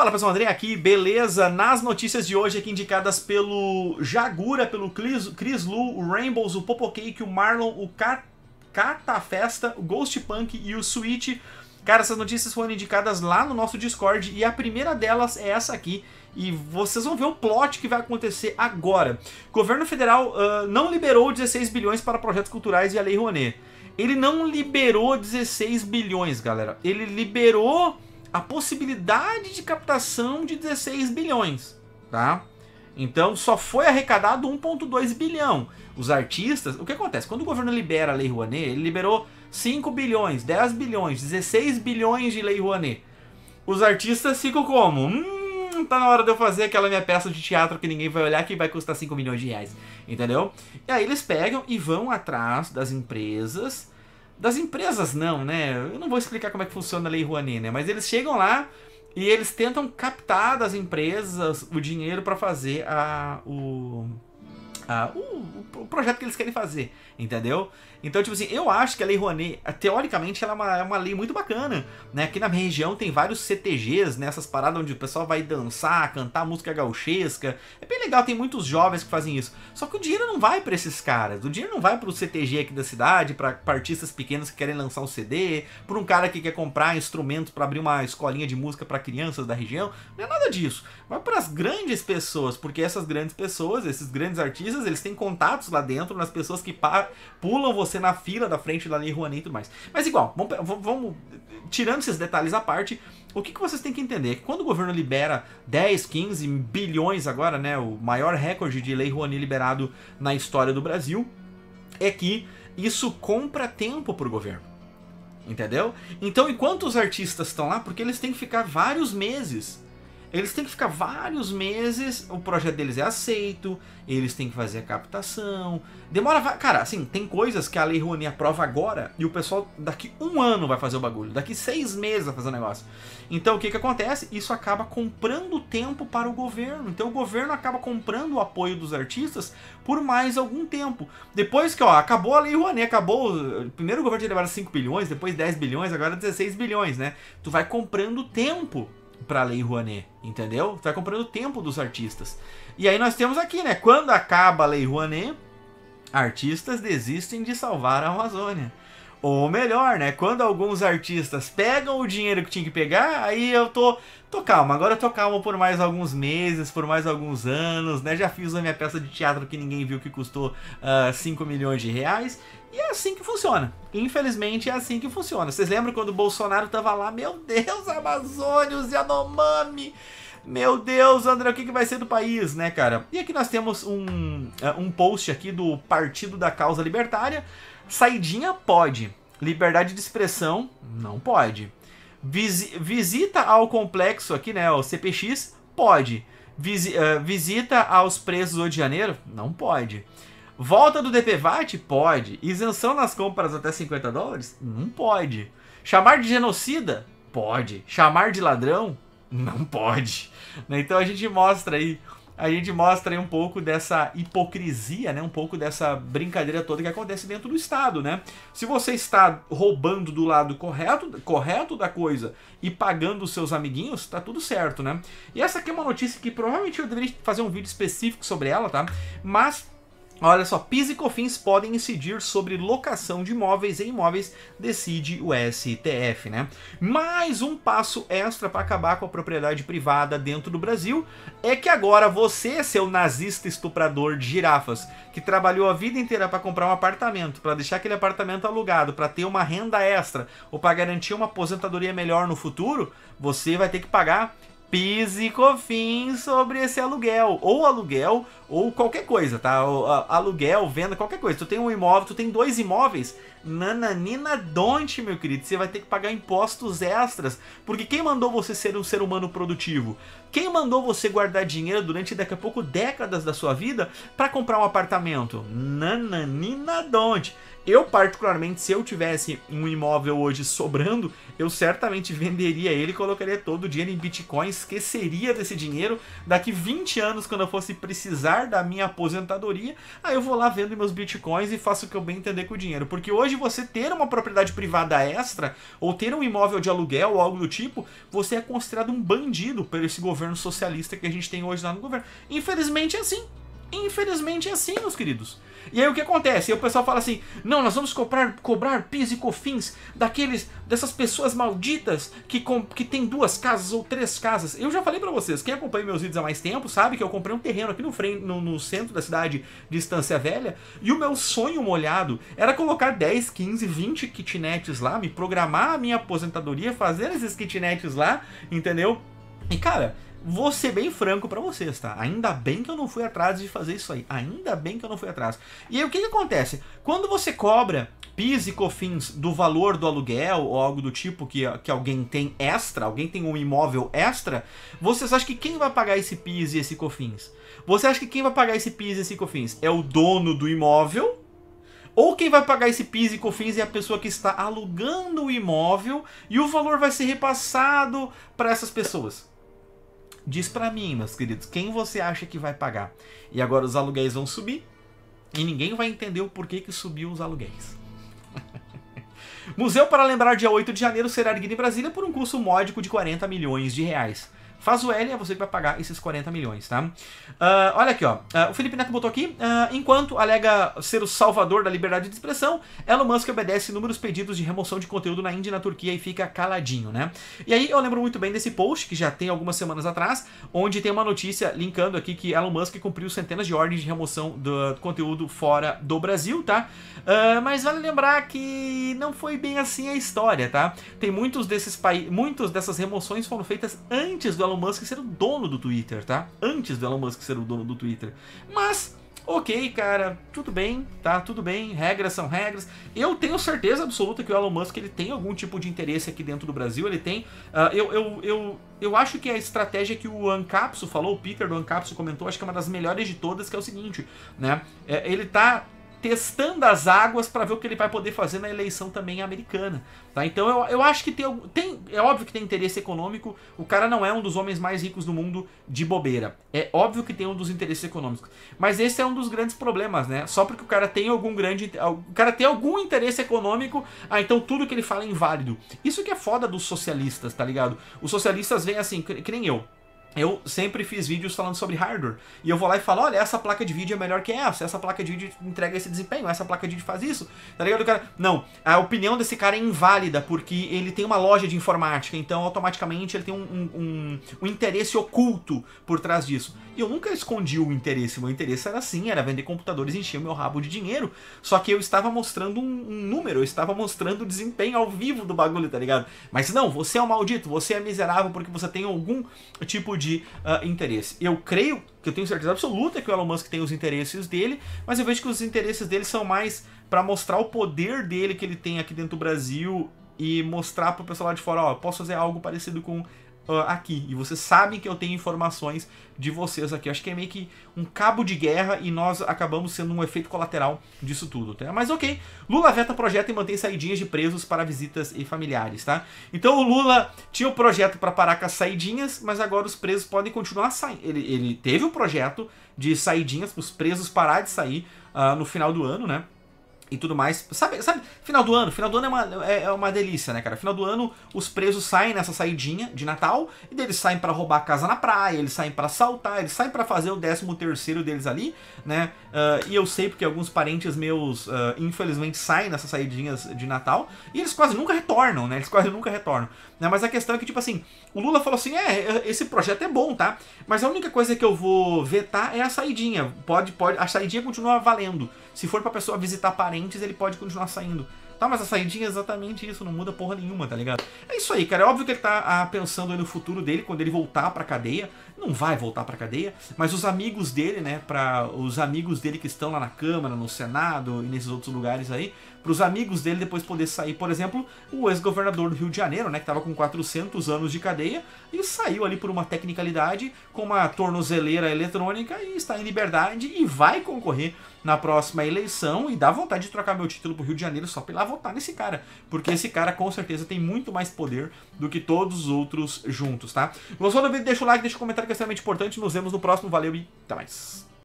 Fala pessoal, André aqui, beleza? Nas notícias de hoje aqui indicadas pelo Jagura, pelo Chris, Chris Lu, o Rainbows, o Popocake, o Marlon, o Catafesta, o Ghost Punk e o Switch. Cara, essas notícias foram indicadas lá no nosso Discord e a primeira delas é essa aqui. E vocês vão ver o plot que vai acontecer agora. governo federal uh, não liberou 16 bilhões para projetos culturais e a Lei Rouanet. Ele não liberou 16 bilhões, galera. Ele liberou a possibilidade de captação de 16 bilhões, tá? Então só foi arrecadado 1.2 bilhão. Os artistas, o que acontece? Quando o governo libera a Lei Rouanet, ele liberou 5 bilhões, 10 bilhões, 16 bilhões de Lei Rouanet. Os artistas ficam como? Hum, tá na hora de eu fazer aquela minha peça de teatro que ninguém vai olhar que vai custar 5 milhões de reais, entendeu? E aí eles pegam e vão atrás das empresas das empresas não, né? Eu não vou explicar como é que funciona a Lei Rouanet, né? Mas eles chegam lá e eles tentam captar das empresas o dinheiro para fazer a, o, uh, o, o, projeto que eles querem fazer, entendeu? Então, tipo assim, eu acho que a Lei Rouanet, eh, teoricamente, ela é uma, é uma lei muito bacana, né? Aqui na minha região tem vários CTGs, nessas né? paradas onde o pessoal vai dançar, cantar música gauchesca. É bem legal, tem muitos jovens que fazem isso. Só que o dinheiro não vai para esses caras, o dinheiro não vai para o CTG aqui da cidade, para artistas pequenos que querem lançar um CD, para um cara que quer comprar instrumentos para abrir uma escolinha de música para crianças da região. Não é nada disso. Vai para as grandes pessoas, porque essas grandes pessoas, esses grandes artistas, eles têm contatos lá dentro, nas pessoas que pulam você na fila da frente da Lei Rouanet e tudo mais. Mas igual, vamos, vamos tirando esses detalhes à parte, o que, que, vocês têm que entender é que quando o governo libera 10, 15 bilhões agora, né, o maior recorde de Lei Rouanet liberado na história do Brasil, é que isso compra tempo para o governo. Entendeu? Então, enquanto os artistas estão lá, porque eles têm que ficar vários meses eles têm que ficar vários meses, o projeto deles é aceito, eles têm que fazer a captação. Demora. Cara, assim, tem coisas que a Lei Rouanet aprova agora e o pessoal daqui um ano vai fazer o bagulho, daqui seis meses vai fazer o negócio. Então o que, que acontece? Isso acaba comprando tempo para o governo. Então o governo acaba comprando o apoio dos artistas por mais algum tempo. Depois que, ó, acabou a Lei Rouanet, acabou. Primeiro o governo tinha levado 5 bilhões, depois 10 bilhões, agora 16 bilhões, né? Tu vai comprando tempo para a Lei Rouanet, entendeu? vai comprando o tempo dos artistas. E aí nós temos aqui, né? Quando acaba a Lei Rouanet, artistas desistem de salvar a Amazônia. Ou melhor, né? Quando alguns artistas pegam o dinheiro que tinha que pegar, aí eu tô, tô calma. Agora eu tô calmo por mais alguns meses, por mais alguns anos, né? Já fiz a minha peça de teatro que ninguém viu que custou uh, ah, 5 milhões de reais. E é assim que funciona. Infelizmente é assim que funciona. Vocês lembram quando o Bolsonaro tava lá? Meu Deus, Amazônios, Yanomami! Meu Deus, André, o que, que vai ser do país, né, cara? E aqui nós temos um, ah, um post aqui do Partido da Causa Libertária, Saidinha pode. Liberdade de expressão, não pode. Visi visita ao complexo aqui, né? O CPX, pode. Visi uh, visita aos presos do Rio de Janeiro, não pode. Volta do DPVAT? Pode. Isenção nas compras até 50 dólares? Não pode. Chamar de genocida? Pode. Chamar de ladrão? Não pode. Então a gente mostra aí a gente mostra aí um pouco dessa hipocrisia, né? Um pouco dessa brincadeira toda que acontece dentro do Estado, né? Se você está roubando do lado correto, correto da coisa e pagando os seus amiguinhos, tá tudo certo, né? E essa aqui é uma notícia que provavelmente eu deveria fazer um vídeo específico sobre ela, tá? Mas Olha só, PIS e COFINS podem incidir sobre locação de imóveis e imóveis, decide o STF, né? Mais um passo extra para acabar com a propriedade privada dentro do Brasil é que agora você, seu nazista estuprador de girafas, que trabalhou a vida inteira para comprar um apartamento, para deixar aquele apartamento alugado, para ter uma renda extra ou para garantir uma aposentadoria melhor no futuro, você vai ter que pagar PIS e COFINS sobre esse aluguel. Ou aluguel, ou qualquer coisa, tá? Aluguel, venda, qualquer coisa. Tu tem um imóvel, tu tem dois imóveis, nananina donte, meu querido. Você vai ter que pagar impostos extras. Porque quem mandou você ser um ser humano produtivo? Quem mandou você guardar dinheiro durante daqui a pouco décadas da sua vida para comprar um apartamento? Nananina donte. Eu, particularmente, se eu tivesse um imóvel hoje sobrando, eu certamente venderia ele, colocaria todo o dinheiro em Bitcoin, esqueceria desse dinheiro. Daqui 20 anos, quando eu fosse precisar da minha aposentadoria, aí eu vou lá vendo meus Bitcoins e faço o que eu bem entender com o dinheiro. Porque hoje você ter uma propriedade privada extra, ou ter um imóvel de aluguel ou algo do tipo, você é considerado um bandido por esse governo socialista que a gente tem hoje lá no governo. Infelizmente é assim. Infelizmente é assim, meus queridos. E aí o que acontece? Aí o pessoal fala assim: não, nós vamos cobrar, cobrar PIS e COFINS daqueles, dessas pessoas malditas que, com, que tem duas casas ou três casas. Eu já falei para vocês, quem acompanha meus vídeos há mais tempo sabe que eu comprei um terreno aqui no, no, no centro da cidade de Estância Velha e o meu sonho molhado era colocar 10, 15, 20 kitnets lá, me programar a minha aposentadoria, fazer esses kitnets lá, entendeu? E cara, Vou ser bem franco para vocês, tá? Ainda bem que eu não fui atrás de fazer isso aí. Ainda bem que eu não fui atrás. E aí o que, que acontece? Quando você cobra PIS e COFINS do valor do aluguel ou algo do tipo que, que alguém tem extra, alguém tem um imóvel extra, vocês acham que quem vai pagar esse PIS e esse COFINS? Você acha que quem vai pagar esse PIS e esse COFINS é o dono do imóvel? Ou quem vai pagar esse PIS e COFINS é a pessoa que está alugando o imóvel e o valor vai ser repassado para essas pessoas? Diz para mim, meus queridos, quem você acha que vai pagar? E agora os aluguéis vão subir e ninguém vai entender o porquê que subiu os aluguéis. Museu para lembrar dia 8 de janeiro será erguido em Brasília por um custo módico de 40 milhões de reais. Faz o L, é você que vai pagar esses 40 milhões, tá? Uh, olha aqui, ó. Uh, o Felipe Neto botou aqui. Uh, enquanto alega ser o salvador da liberdade de expressão, Elon Musk obedece inúmeros pedidos de remoção de conteúdo na Índia e na Turquia e fica caladinho, né? E aí eu lembro muito bem desse post, que já tem algumas semanas atrás, onde tem uma notícia linkando aqui que Elon Musk cumpriu centenas de ordens de remoção do conteúdo fora do Brasil, tá? mas vale lembrar que não foi bem assim a história, tá? Tem muitos desses países. Muitos dessas remoções foram feitas antes do Elon Musk ser o dono do Twitter, tá? Antes do Elon Musk ser o dono do Twitter. Mas, ok, cara, tudo bem, tá? Tudo bem, regras são regras. Eu tenho certeza absoluta que o Elon Musk ele tem algum tipo de interesse aqui dentro do Brasil, ele tem. Uh, eu, eu, eu, eu acho que a estratégia que o Ancapso falou, o Peter do Ancapso comentou, acho que é uma das melhores de todas, que é o seguinte, né? É, ele tá testando as águas para ver o que ele vai poder fazer na eleição também americana. Tá? Então eu, eu acho que tem, tem. É óbvio que tem interesse econômico. O cara não é um dos homens mais ricos do mundo de bobeira. É óbvio que tem um dos interesses econômicos. Mas esse é um dos grandes problemas, né? Só porque o cara tem algum grande. O cara tem algum interesse econômico, ah, então tudo que ele fala é inválido. Isso que é foda dos socialistas, tá ligado? Os socialistas veem assim, que, que nem eu eu sempre fiz vídeos falando sobre hardware. E eu vou lá e falo, olha, essa placa de vídeo é melhor que essa, essa placa de vídeo entrega esse desempenho, essa placa de vídeo faz isso. Tá ligado? cara... Não, a opinião desse cara é inválida, porque ele tem uma loja de informática, então automaticamente ele tem um, um, um, um interesse oculto por trás disso. E eu nunca escondi o interesse, meu interesse era assim, era vender computadores e encher o meu rabo de dinheiro. Só que eu estava mostrando um, número, eu estava mostrando o desempenho ao vivo do bagulho, tá ligado? Mas não, você é um maldito, você é miserável porque você tem algum tipo de de uh, interesse. Eu creio, que eu tenho certeza absoluta que o Elon Musk tem os interesses dele, mas eu vejo que os interesses dele são mais para mostrar o poder dele que ele tem aqui dentro do Brasil e mostrar para o pessoal lá de fora, ó, posso fazer algo parecido com uh, aqui. E vocês sabem que eu tenho informações de vocês aqui. acho que é meio que um cabo de guerra e nós acabamos sendo um efeito colateral disso tudo, tá? Mas ok, Lula veta projeto e mantém saidinhas de presos para visitas e familiares, tá? Então o Lula tinha o um projeto para parar com as saidinhas, mas agora os presos podem continuar saindo. Ele, ele teve o um projeto de saidinhas para os presos parar de sair uh, no final do ano, né? e tudo mais. Sabe, sabe, final do ano, final do ano é uma, é, é, uma delícia, né, cara? Final do ano, os presos saem nessa saidinha de Natal, e eles saem para roubar a casa na praia, eles saem para assaltar, eles saem para fazer o 13 terceiro deles ali, né? Uh, e eu sei porque alguns parentes meus, uh, infelizmente, saem nessas saidinhas de Natal, e eles quase nunca retornam, né? Eles quase nunca retornam. Né? Mas a questão é que, tipo assim, o Lula falou assim, é, é esse projeto é bom, tá? Mas a única coisa que eu vou vetar é a saidinha. Pode, pode, a saidinha continua valendo. Se for pra pessoa visitar parentes ele pode continuar saindo. Tá, mas a saída é exatamente isso, não muda porra nenhuma, tá ligado? É isso aí, cara. É óbvio que ele tá ah, pensando no futuro dele, quando ele voltar pra cadeia. Não vai voltar pra cadeia, mas os amigos dele, né? Pra os amigos dele que estão lá na Câmara, no Senado e nesses outros lugares aí, pros amigos dele depois poder sair, por exemplo, o ex-governador do Rio de Janeiro, né? Que tava com 400 anos de cadeia e saiu ali por uma tecnicalidade com uma tornozeleira eletrônica e está em liberdade e vai concorrer na próxima eleição e dá vontade de trocar meu título pro Rio de Janeiro só pra ir lá votar nesse cara. Porque esse cara com certeza tem muito mais poder do que todos os outros juntos, tá? Gostou do vídeo? Deixa o like, deixa o comentário que é extremamente importante. Nos vemos no próximo. Valeu e até mais.